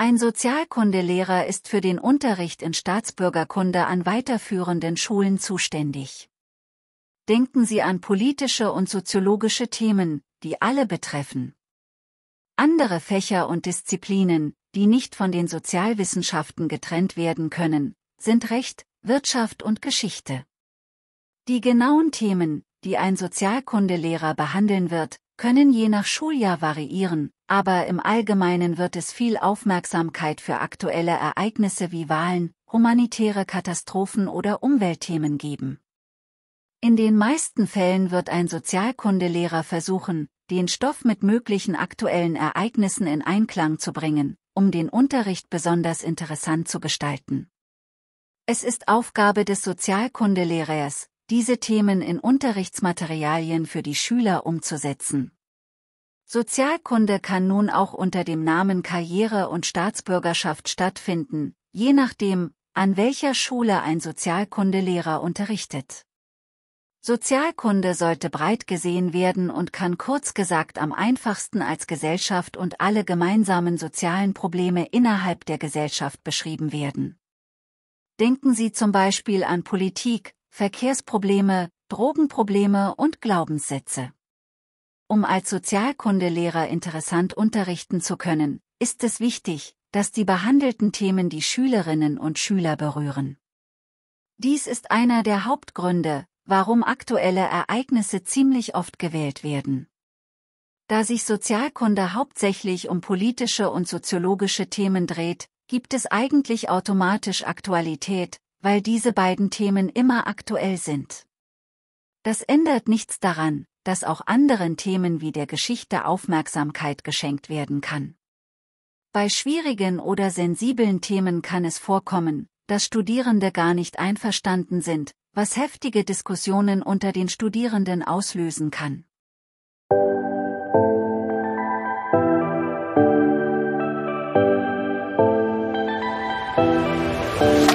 Ein Sozialkundelehrer ist für den Unterricht in Staatsbürgerkunde an weiterführenden Schulen zuständig. Denken Sie an politische und soziologische Themen, die alle betreffen. Andere Fächer und Disziplinen, die nicht von den Sozialwissenschaften getrennt werden können, sind Recht, Wirtschaft und Geschichte. Die genauen Themen, die ein Sozialkundelehrer behandeln wird, können je nach Schuljahr variieren, aber im Allgemeinen wird es viel Aufmerksamkeit für aktuelle Ereignisse wie Wahlen, humanitäre Katastrophen oder Umweltthemen geben. In den meisten Fällen wird ein Sozialkundelehrer versuchen, den Stoff mit möglichen aktuellen Ereignissen in Einklang zu bringen, um den Unterricht besonders interessant zu gestalten. Es ist Aufgabe des Sozialkundelehrers, diese Themen in Unterrichtsmaterialien für die Schüler umzusetzen. Sozialkunde kann nun auch unter dem Namen Karriere und Staatsbürgerschaft stattfinden, je nachdem, an welcher Schule ein Sozialkundelehrer unterrichtet. Sozialkunde sollte breit gesehen werden und kann kurz gesagt am einfachsten als Gesellschaft und alle gemeinsamen sozialen Probleme innerhalb der Gesellschaft beschrieben werden. Denken Sie zum Beispiel an Politik, Verkehrsprobleme, Drogenprobleme und Glaubenssätze. Um als Sozialkundelehrer interessant unterrichten zu können, ist es wichtig, dass die behandelten Themen die Schülerinnen und Schüler berühren. Dies ist einer der Hauptgründe, warum aktuelle Ereignisse ziemlich oft gewählt werden. Da sich Sozialkunde hauptsächlich um politische und soziologische Themen dreht, gibt es eigentlich automatisch Aktualität, weil diese beiden Themen immer aktuell sind. Das ändert nichts daran, dass auch anderen Themen wie der Geschichte Aufmerksamkeit geschenkt werden kann. Bei schwierigen oder sensiblen Themen kann es vorkommen, dass Studierende gar nicht einverstanden sind, was heftige Diskussionen unter den Studierenden auslösen kann. Musik